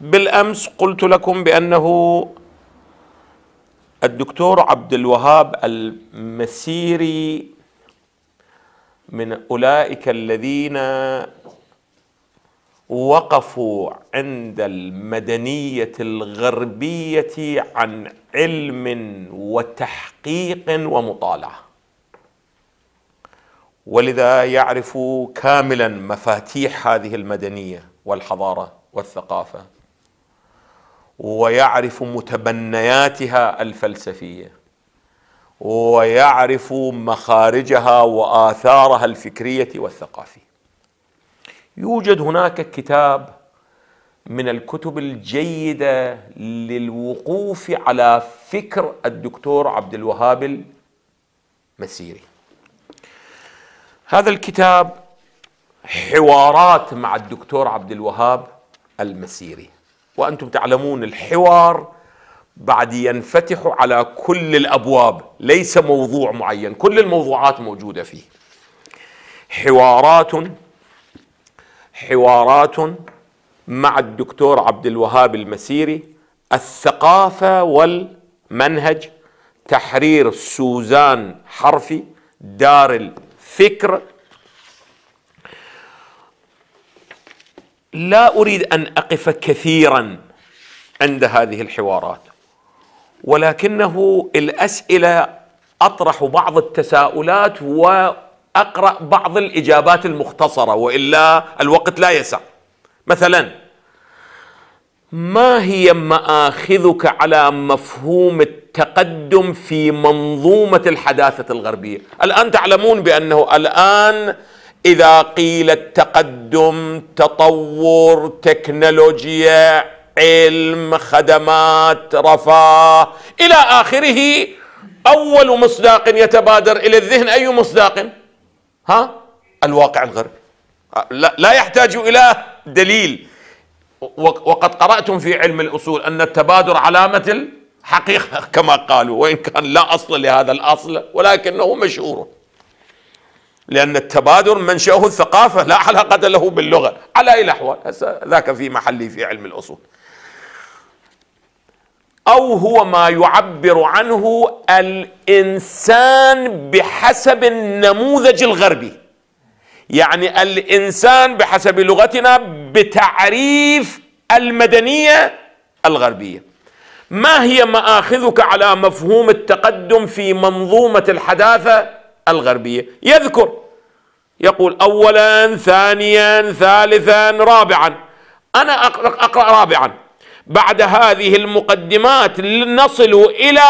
بالامس قلت لكم بانه الدكتور عبد الوهاب المسيري من اولئك الذين وقفوا عند المدنيه الغربيه عن علم وتحقيق ومطالعه ولذا يعرف كاملا مفاتيح هذه المدنيه والحضاره والثقافه ويعرف متبنياتها الفلسفيه ويعرف مخارجها واثارها الفكريه والثقافيه يوجد هناك كتاب من الكتب الجيده للوقوف على فكر الدكتور عبد الوهاب المسيري هذا الكتاب حوارات مع الدكتور عبد الوهاب المسيري وأنتم تعلمون الحوار بعد ينفتح على كل الأبواب ليس موضوع معين كل الموضوعات موجودة فيه حوارات حوارات مع الدكتور عبد الوهاب المسيري الثقافة والمنهج تحرير سوزان حرفي دار الفكر لا اريد ان اقف كثيرا عند هذه الحوارات ولكنه الاسئله اطرح بعض التساؤلات واقرا بعض الاجابات المختصره والا الوقت لا يسع مثلا ما هي ماخذك على مفهوم التقدم في منظومه الحداثه الغربيه الان تعلمون بانه الان اذا قيل التقدم تطور تكنولوجيا علم خدمات رفاه الى اخره اول مصداق يتبادر الى الذهن اي مصداق ها الواقع الغربي لا, لا يحتاج الى دليل وقد قراتم في علم الاصول ان التبادر علامه الحقيقه كما قالوا وان كان لا اصل لهذا الاصل ولكنه مشهور لأن التبادر منشأه الثقافة لا علاقة له باللغة على أي الأحوال ذاك في محلي في علم الأصول أو هو ما يعبر عنه الإنسان بحسب النموذج الغربي يعني الإنسان بحسب لغتنا بتعريف المدنية الغربية ما هي مآخذك على مفهوم التقدم في منظومة الحداثة الغربية يذكر يقول أولا ثانيا ثالثا رابعا أنا أقرأ رابعا بعد هذه المقدمات نصل إلى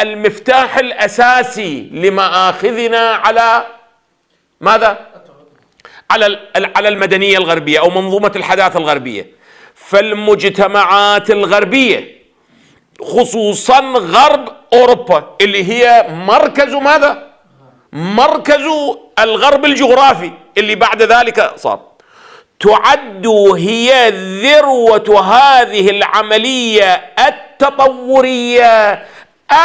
المفتاح الأساسي لمآخذنا على ماذا؟ على على المدنية الغربية أو منظومة الحداثة الغربية فالمجتمعات الغربية خصوصا غرب أوروبا اللي هي مركز ماذا؟ مركز الغرب الجغرافي اللي بعد ذلك صار تعد هي ذروة هذه العملية التطورية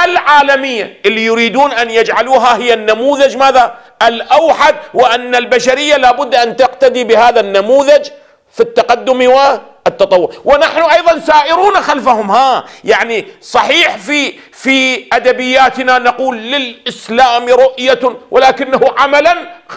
العالمية اللي يريدون أن يجعلوها هي النموذج ماذا؟ الأوحد وأن البشرية لابد أن تقتدي بهذا النموذج في التقدم و التطور ونحن ايضا سائرون خلفهم ها يعني صحيح في في ادبياتنا نقول للاسلام رؤيه ولكنه عملا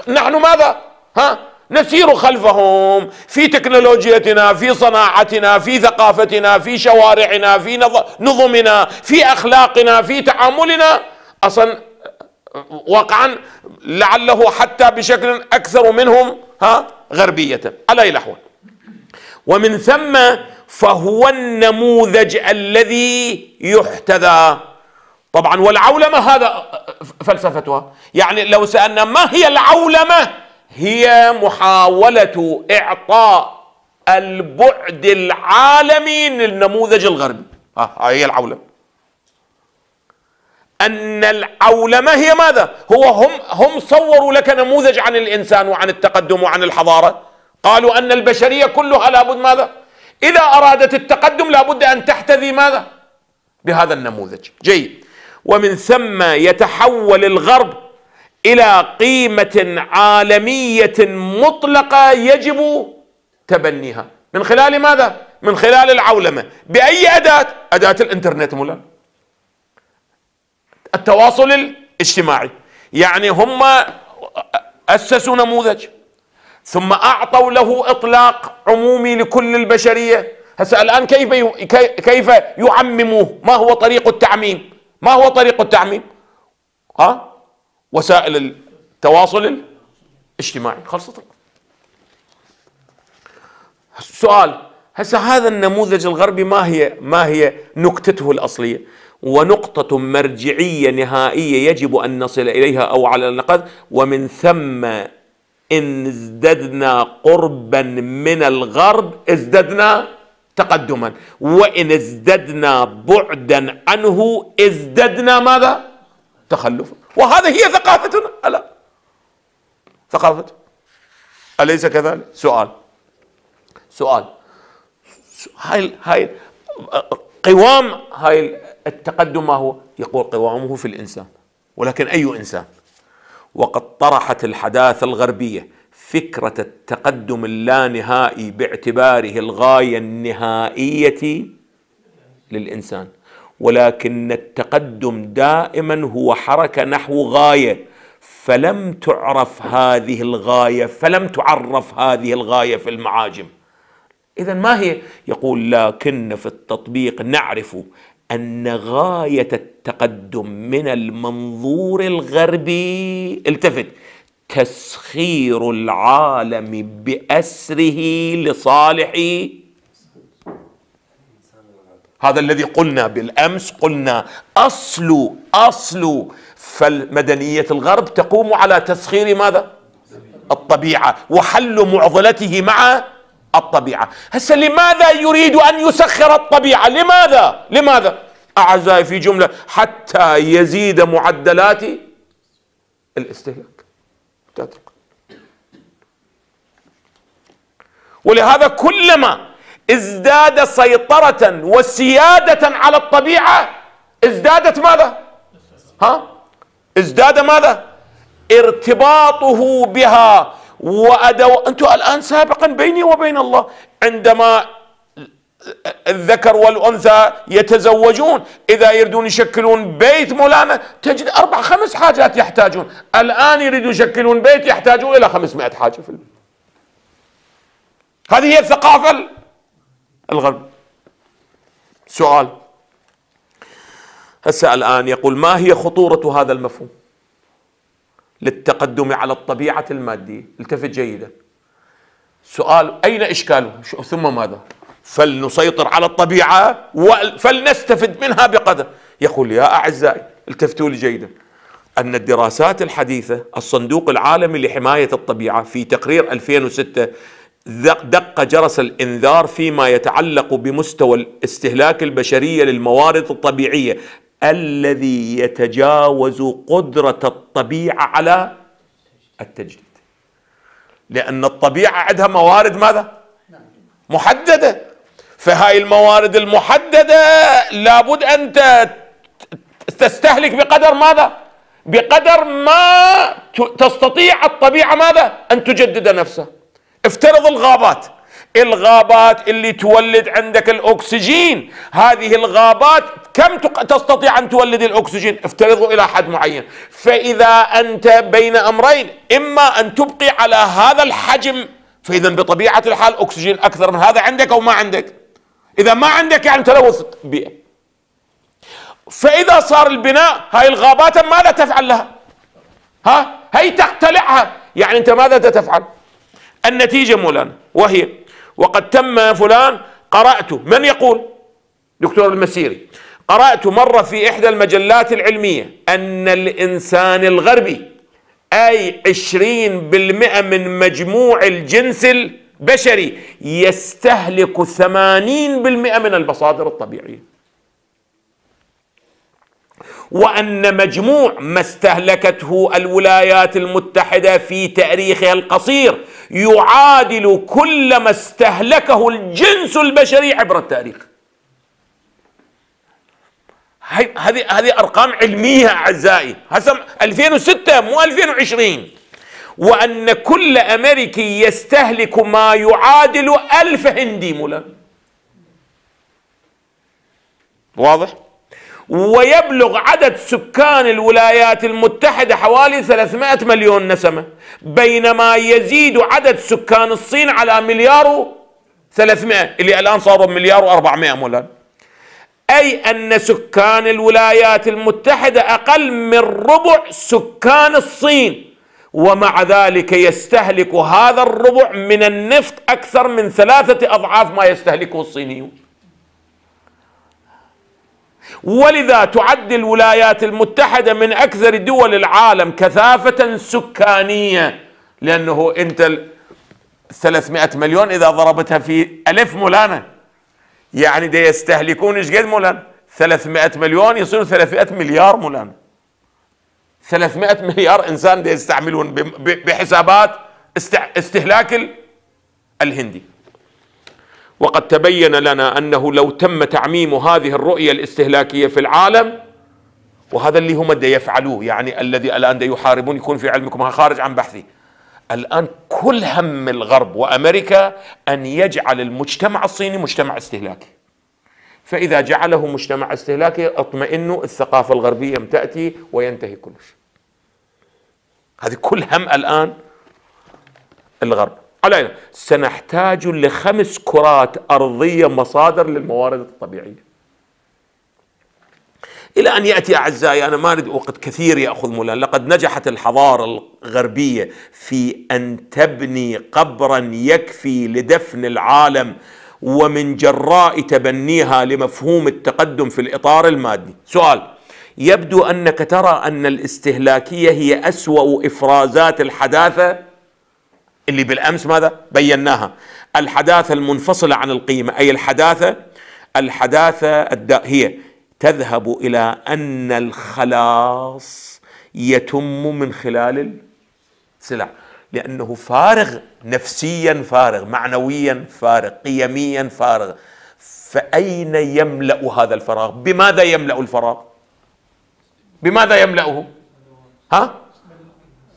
نحن ماذا ها نسير خلفهم في تكنولوجيتنا في صناعتنا في ثقافتنا في شوارعنا في نظمنا في اخلاقنا في تعاملنا اصلا واقعا لعله حتى بشكل اكثر منهم ها غربيه على اي الاحوال ومن ثم فهو النموذج الذي يحتذى طبعا والعولمه هذا فلسفتها يعني لو سالنا ما هي العولمه هي محاوله اعطاء البعد العالمي للنموذج الغربي ها آه، آه، هي العولمه أن العولمة هي ماذا؟ هو هم هم صوروا لك نموذج عن الإنسان وعن التقدم وعن الحضارة قالوا أن البشرية كلها لابد ماذا إذا أرادت التقدم لابد أن تحتذي ماذا بهذا النموذج جيد ومن ثم يتحول الغرب إلى قيمة عالمية مطلقة يجب تبنيها من خلال ماذا؟ من خلال العولمة بأي أداة؟ أداة الإنترنت مولا التواصل الاجتماعي يعني هم أسسوا نموذج ثم أعطوا له إطلاق عمومي لكل البشرية هسا الآن كيف كيف يعمموه ما هو طريق التعميم ما هو طريق التعميم ها أه؟ وسائل التواصل الاجتماعي خلصت السؤال هسه هذا النموذج الغربي ما هي ما هي نكتته الاصليه ونقطة مرجعية نهائية يجب أن نصل إليها أو على الأقل ومن ثم إن ازددنا قربا من الغرب ازددنا تقدما وإن ازددنا بعدا عنه ازددنا ماذا؟ تخلفا وهذا هي ثقافتنا ألا ثقافة أليس كذلك؟ سؤال سؤال هاي هاي قوام هاي التقدم ما هو؟ يقول قوامه في الإنسان ولكن أي إنسان وقد طرحت الحداثة الغربية فكرة التقدم اللانهائي باعتباره الغاية النهائية للإنسان ولكن التقدم دائما هو حركة نحو غاية فلم تعرف هذه الغاية فلم تعرف هذه الغاية في المعاجم إذا ما هي؟ يقول لكن في التطبيق نعرف ان غايه التقدم من المنظور الغربي التفت تسخير العالم باسره لصالح هذا الذي قلنا بالامس قلنا اصل اصل فالمدنيه الغرب تقوم على تسخير ماذا الطبيعه وحل معضلته مع الطبيعة هسه لماذا يريد أن يسخر الطبيعة لماذا لماذا أعزائي في جملة حتى يزيد معدلات الاستهلاك ولهذا كلما ازداد سيطرة وسيادة على الطبيعة ازدادت ماذا ها ازداد ماذا ارتباطه بها وأدوا أنتم الآن سابقا بيني وبين الله عندما الذكر والأنثى يتزوجون إذا يريدون يشكلون بيت مولانا تجد أربع خمس حاجات يحتاجون الآن يريدون يشكلون بيت يحتاجون إلى خمسمائة حاجة في البيت هذه هي الثقافة الغرب سؤال هسه الآن يقول ما هي خطورة هذا المفهوم للتقدم على الطبيعة المادية التفت جيدا سؤال أين إشكاله ثم ماذا فلنسيطر على الطبيعة فلنستفد منها بقدر يقول يا أعزائي التفتوا لي جيدا أن الدراسات الحديثة الصندوق العالمي لحماية الطبيعة في تقرير 2006 دق جرس الانذار فيما يتعلق بمستوى الاستهلاك البشريه للموارد الطبيعيه الذي يتجاوز قدرة الطبيعة على التجديد لأن الطبيعة عندها موارد ماذا؟ محددة فهاي الموارد المحددة لابد أن تستهلك بقدر ماذا؟ بقدر ما تستطيع الطبيعة ماذا؟ أن تجدد نفسها افترض الغابات الغابات اللي تولد عندك الأكسجين هذه الغابات كم تستطيع أن تولد الأكسجين افترضوا إلى حد معين فإذا أنت بين أمرين إما أن تبقي على هذا الحجم فإذا بطبيعة الحال أكسجين أكثر من هذا عندك أو ما عندك إذا ما عندك يعني تلوث بيئة فإذا صار البناء هاي الغابات ماذا تفعل لها ها هي تقتلعها يعني أنت ماذا تفعل النتيجة مولانا وهي وقد تم فلان قرأت من يقول دكتور المسيري قرأت مرة في إحدى المجلات العلمية أن الإنسان الغربي أي 20% من مجموع الجنس البشري يستهلك 80% من البصادر الطبيعية وأن مجموع ما استهلكته الولايات المتحدة في تاريخها القصير يعادل كل ما استهلكه الجنس البشري عبر التاريخ هذه هذه ارقام علميه اعزائي هسه 2006 مو 2020 وان كل امريكي يستهلك ما يعادل ألف هندي مولا واضح ويبلغ عدد سكان الولايات المتحدة حوالي 300 مليون نسمة بينما يزيد عدد سكان الصين على مليار و300 اللي الآن صاروا مليار و400 مولان أي أن سكان الولايات المتحدة أقل من ربع سكان الصين ومع ذلك يستهلك هذا الربع من النفط أكثر من ثلاثة أضعاف ما يستهلكه الصينيون ولذا تعد الولايات المتحدة من أكثر دول العالم كثافة سكانية لأنه أنت 300 مليون إذا ضربتها في ألف مولانا يعني دي يستهلكون إيش قد مولانا 300 مليون يصير 300 مليار مولانا 300 مليار إنسان دي يستعملون بحسابات استهلاك الهندي وقد تبين لنا انه لو تم تعميم هذه الرؤيه الاستهلاكيه في العالم وهذا اللي هم يفعلوه يعني الذي الان يحاربون يكون في علمكم خارج عن بحثي الان كل هم الغرب وامريكا ان يجعل المجتمع الصيني مجتمع استهلاكي فاذا جعله مجتمع استهلاكي اطمئنوا الثقافه الغربيه تاتي وينتهي كل شيء هذه كل هم الان الغرب علينا سنحتاج لخمس كرات أرضية مصادر للموارد الطبيعية إلى أن يأتي أعزائي أنا ما أريد وقت كثير يأخذ مولان لقد نجحت الحضارة الغربية في أن تبني قبرا يكفي لدفن العالم ومن جراء تبنيها لمفهوم التقدم في الإطار المادي سؤال يبدو أنك ترى أن الاستهلاكية هي أسوأ إفرازات الحداثة اللي بالامس ماذا بيناها الحداثه المنفصله عن القيمه اي الحداثه الحداثه الد... هي تذهب الى ان الخلاص يتم من خلال السلع لانه فارغ نفسيا فارغ معنويا فارغ قيميا فارغ فاين يملا هذا الفراغ بماذا يملا الفراغ بماذا يملاه ها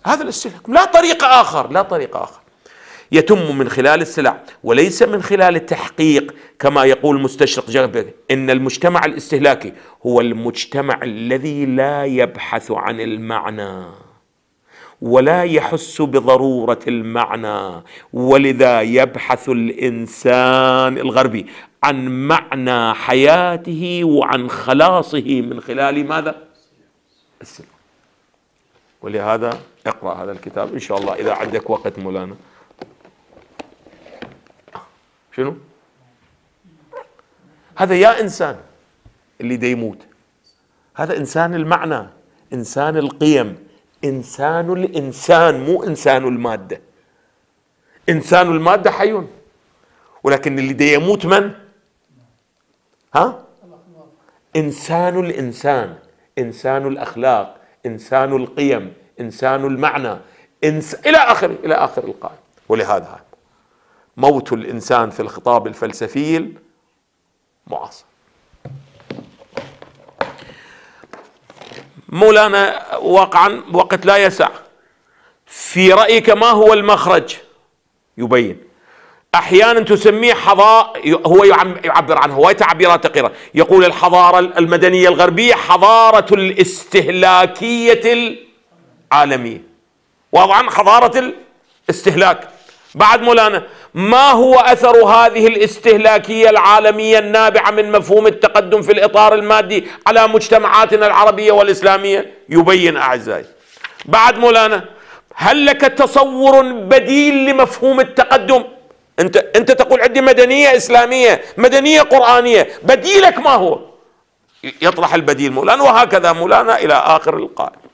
هذا الاستهلاك لا طريق آخر لا طريق آخر يتم من خلال السلع وليس من خلال التحقيق كما يقول مستشرق جابر إن المجتمع الاستهلاكي هو المجتمع الذي لا يبحث عن المعنى ولا يحس بضروره المعنى ولذا يبحث الانسان الغربي عن معنى حياته وعن خلاصه من خلال ماذا السلع ولهذا اقرأ هذا الكتاب إن شاء الله إذا عندك وقت مولانا شنو هذا يا إنسان اللي دا يموت هذا إنسان المعنى إنسان القيم إنسان الإنسان مو إنسان المادة إنسان المادة حي ولكن اللي دا يموت من ها إنسان الإنسان إنسان الأخلاق إنسان القيم إنسان المعنى إنس إلى آخر إلى آخر القائل ولهذا موت الإنسان في الخطاب الفلسفي المعاصر مولانا واقعا وقت لا يسع في رأيك ما هو المخرج يبين احيانا تسميه حضارة هو يعبر عنها هواي تعبيرات قيرة يقول الحضارة المدنية الغربية حضارة الاستهلاكية عالمية واضح حضارة الاستهلاك بعد مولانا ما هو أثر هذه الاستهلاكية العالمية النابعة من مفهوم التقدم في الإطار المادي على مجتمعاتنا العربية والإسلامية يبين أعزائي بعد مولانا هل لك تصور بديل لمفهوم التقدم أنت, أنت تقول عندي مدنية إسلامية مدنية قرآنية بديلك ما هو يطرح البديل مولانا وهكذا مولانا إلى آخر القائل